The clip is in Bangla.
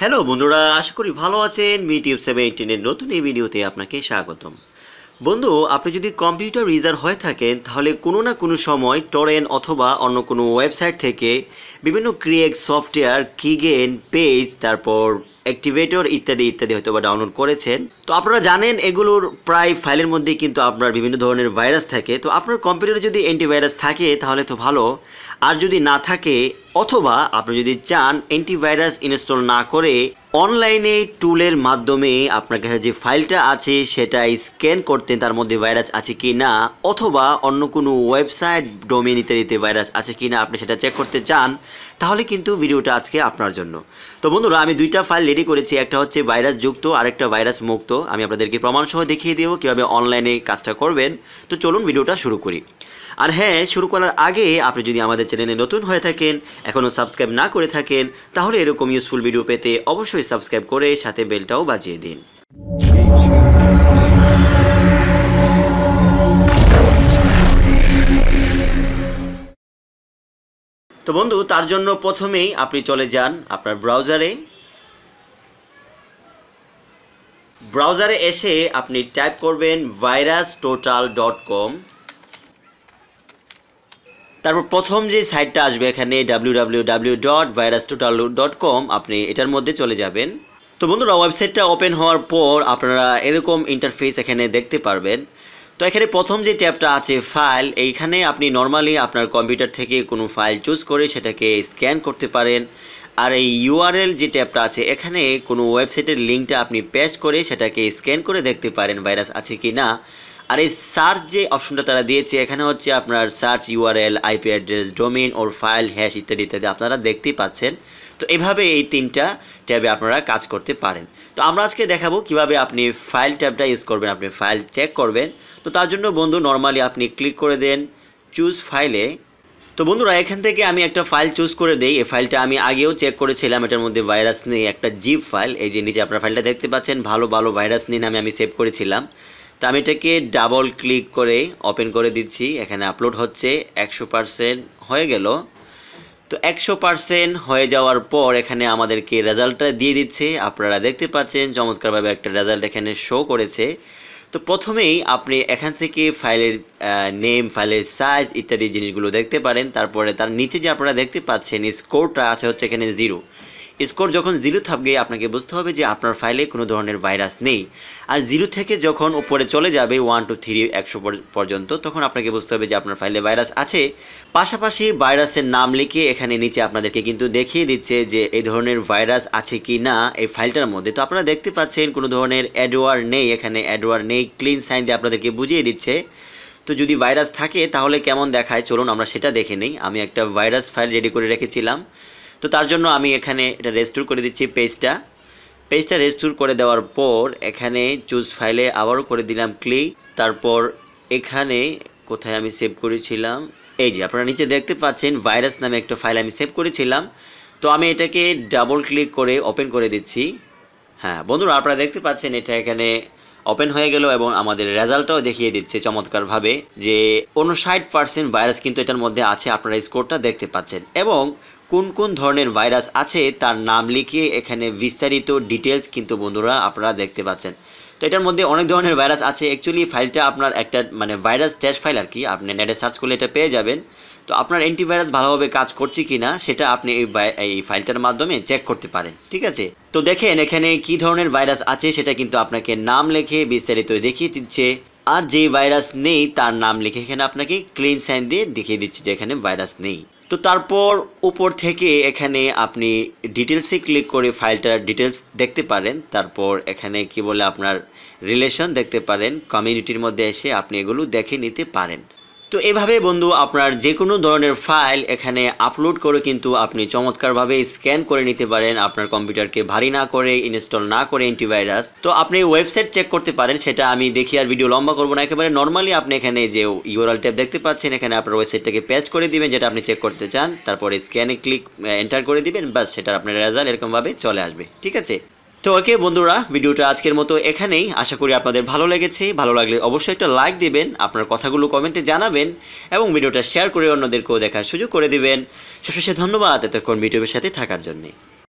হ্যালো বন্ধুরা আশা করি ভালো আছেন মিটিউব সেভেন্টিনের নতুন এই ভিডিওতে আপনাকে স্বাগতম বন্ধু আপনি যদি কম্পিউটার ইউজার হয়ে থাকেন তাহলে কোনো না কোনো সময় টরেন অথবা অন্য কোনো ওয়েবসাইট থেকে বিভিন্ন ক্রিয়েক সফটওয়্যার কিগেন পেজ তারপর অ্যাক্টিভেটর ইত্যাদি ইত্যাদি হয়তো বা ডাউনলোড করেছেন তো আপনারা জানেন এগুলোর প্রায় ফাইলের মধ্যে কিন্তু আপনার বিভিন্ন ধরনের ভাইরাস থাকে তো আপনার কম্পিউটারে যদি অ্যান্টিভাইরাস থাকে তাহলে তো ভালো আর যদি না থাকে অথবা আপনি যদি চান অ্যান্টিভাইরাস ইনস্টল না করে অনলাইনে টুলের মাধ্যমে আপনার কাছে যে ফাইলটা আছে সেটা স্ক্যান করতে তার মধ্যে ভাইরাস আছে কি না অথবা অন্য কোনো ওয়েবসাইট ডোমেন ইত্যাদিতে ভাইরাস আছে কি না আপনি সেটা চেক করতে চান তাহলে কিন্তু ভিডিওটা আজকে আপনার জন্য তো বন্ধুরা আমি দুইটা ফাইল রেডি করেছি একটা হচ্ছে ভাইরাস যুক্ত আর একটা ভাইরাস মুক্ত আমি আপনাদেরকে প্রমাণসহ দেখিয়ে দেবো কীভাবে অনলাইনে কাজটা করবেন তো চলুন ভিডিওটা শুরু করি আর হ্যাঁ শুরু করার আগে আপনি যদি আমাদের চ্যানেলে নতুন হয়ে থাকেন এখনও সাবস্ক্রাইব না করে থাকেন তাহলে এরকম ইউজফুল ভিডিও পেতে অবশ্যই অবশ্যই সাবস্ক্রাইব করে সাথে বেলটাও বাজিয়ে দিন তো বন্ধু তার জন্য প্রথমেই আপনি চলে যান আপনার ব্রাউজারে ব্রাউজারে এসে আপনি টাইপ করবেন ভাইরাস টোটাল ডট কম তারপর প্রথম যে সাইটটা আসবে এখানে W dot virus dot com আপনি এটার মধ্যে চলে যাবেন তো বন্ধুরা ওয়েবসাইটটা ওপেন হওয়ার পর আপনারা এরকম ইন্টারফেস এখানে দেখতে পারবেন তো এখানে প্রথম যে ট্যাবটা আছে ফাইল এইখানে আপনি নর্মালি আপনার কম্পিউটার থেকে কোনো ফাইল চুজ করে সেটাকে স্ক্যান করতে পারেন আর এই ইউআরএল যে ট্যাবটা আছে এখানে কোনো ওয়েবসাইটের লিঙ্কটা আপনি পেস্ট করে সেটাকে স্ক্যান করে দেখতে পারেন ভাইরাস আছে কি না আর এই সার্চ যে অপশনটা তারা দিয়েছে এখানে হচ্ছে আপনার search URL IP address domain or file hash ইত্যাদি ইত্যাদি আপনারা দেখতেই পাচ্ছেন তো এভাবে এই তিনটা ট্যাবে আপনারা কাজ করতে পারেন তো আমরা আজকে দেখাবো কিভাবে আপনি ফাইল ট্যাবটা ইউজ করবেন আপনি ফাইল চেক করবেন তো তার জন্য বন্ধু নর্মালি আপনি ক্লিক করে দেন চুজ ফাইলে তো বন্ধুরা এখান থেকে আমি একটা ফাইল চুজ করে দেই এই ফাইলটা আমি আগেও চেক করেছিলাম এটার মধ্যে ভাইরাস নেই একটা জিপ ফাইল এই যে নিচে আপনার ফাইলটা দেখতে পাচ্ছেন ভালো ভালো ভাইরাস নেই নামে আমি সেভ করেছিলাম তা আমি এটাকে ডাবল ক্লিক করে ওপেন করে দিচ্ছি এখানে আপলোড হচ্ছে একশো পারসেন্ট হয়ে গেল তো একশো পারসেন্ট হয়ে যাওয়ার পর এখানে আমাদেরকে রেজাল্টটা দিয়ে দিচ্ছে আপনারা দেখতে পাচ্ছেন চমৎকারভাবে একটা রেজাল্ট এখানে শো করেছে তো প্রথমেই আপনি এখান থেকে ফাইলের নেম ফাইলের সাইজ ইত্যাদি জিনিসগুলো দেখতে পারেন তারপরে তার নিচে যে আপনারা দেখতে পাচ্ছেন স্কোরটা আছে হচ্ছে এখানে জিরো স্কোর যখন জিরো থাকবে আপনাকে বুঝতে হবে যে আপনার ফাইলে কোনো ধরনের ভাইরাস নেই আর জিরো থেকে যখন উপরে চলে যাবে ওয়ান টু থ্রি একশো পর্যন্ত তখন আপনাকে বুঝতে হবে যে আপনার ফাইলে ভাইরাস আছে পাশাপাশি ভাইরাসের নাম লিখে এখানে নিচে আপনাদেরকে কিন্তু দেখিয়ে দিচ্ছে যে এই ধরনের ভাইরাস আছে কি না এই ফাইলটার মধ্যে তো আপনারা দেখতে পাচ্ছেন কোনো ধরনের অ্যাডওয়ার নেই এখানে অ্যাডওয়ার নেই ক্লিন সাইন দিয়ে আপনাদেরকে বুঝিয়ে দিচ্ছে তো যদি ভাইরাস থাকে তাহলে কেমন দেখায় চলুন আমরা সেটা দেখে নিই আমি একটা ভাইরাস ফাইল রেডি করে রেখেছিলাম তো তার জন্য আমি এখানে এটা রেস্টোর করে দিচ্ছি পেজটা পেজটা রেস্টোর করে দেওয়ার পর এখানে চুজ ফাইলে আবারও করে দিলাম ক্লিক তারপর এখানে কোথায় আমি সেভ করেছিলাম এই যে আপনারা নিচে দেখতে পাচ্ছেন ভাইরাস নামে একটা ফাইল আমি সেভ করেছিলাম তো আমি এটাকে ডাবল ক্লিক করে ওপেন করে দিচ্ছি হ্যাঁ বন্ধুরা আপনারা দেখতে পাচ্ছেন এটা এখানে ওপেন হয়ে গেল এবং আমাদের রেজাল্টটাও দেখিয়ে দিচ্ছে চমৎকারভাবে যে উনষাট পার্সেন্ট ভাইরাস কিন্তু এটার মধ্যে আছে আপনারা স্কোরটা দেখতে পাচ্ছেন এবং কোন কোন ধরনের ভাইরাস আছে তার নাম লিখে এখানে বিস্তারিত ডিটেলস কিন্তু বন্ধুরা আপনারা দেখতে পাচ্ছেন তো এটার মধ্যে অনেক ধরনের ভাইরাস আছে অ্যাকচুয়ালি ফাইলটা আপনার একটা মানে ভাইরাস টেস্ট ফাইল আর কি আপনি নেটে সার্চ করলে এটা পেয়ে যাবেন তো আপনার অ্যান্টিভাইরাস ভালোভাবে কাজ করছে কি না সেটা আপনি এই এই ফাইলটার মাধ্যমে চেক করতে পারেন ঠিক আছে তো দেখেন এখানে কি ধরনের ভাইরাস আছে সেটা কিন্তু আপনাকে নাম লেখে বিস্তারিত দেখিয়ে দিচ্ছে আর যে ভাইরাস নেই তার নাম লিখে এখানে আপনাকে ক্লিন সাইন দিয়ে দেখিয়ে দিচ্ছে যে এখানে ভাইরাস নেই তো তারপর উপর থেকে এখানে আপনি ডিটেলসে ক্লিক করে ফাইলটার ডিটেলস দেখতে পারেন তারপর এখানে কি বলে আপনার রিলেশন দেখতে পারেন কমিউনিটির মধ্যে এসে আপনি এগুলো দেখে নিতে পারেন তো এভাবে বন্ধু আপনার যে কোনো ধরনের ফাইল এখানে আপলোড করে কিন্তু আপনি চমৎকারভাবে স্ক্যান করে নিতে পারেন আপনার কম্পিউটারকে ভারী না করে ইনস্টল না করে অ্যান্টিভাইরাস তো আপনি ওয়েবসাইট চেক করতে পারেন সেটা আমি দেখি আর ভিডিও লম্বা করবো না একেবারে নর্মালি আপনি এখানে যে ইউরাল ট্যাপ দেখতে পাচ্ছেন এখানে আপনার ওয়েবসাইটটাকে প্যাচ করে দিবেন যেটা আপনি চেক করতে চান তারপরে স্ক্যানে ক্লিক এন্টার করে দিবেন বাস সেটা আপনার রেজাল্ট এরকমভাবে চলে আসবে ঠিক আছে তো ওকে বন্ধুরা ভিডিওটা আজকের মতো এখানেই আশা করি আপনাদের ভালো লেগেছে ভালো লাগলে অবশ্যই একটা লাইক দিবেন আপনার কথাগুলো কমেন্টে জানাবেন এবং ভিডিওটা শেয়ার করে অন্যদেরকেও দেখার সুযোগ করে দিবেন সবশেষে ধন্যবাদ এতক্ষণ ভিডিওর সাথে থাকার জন্যে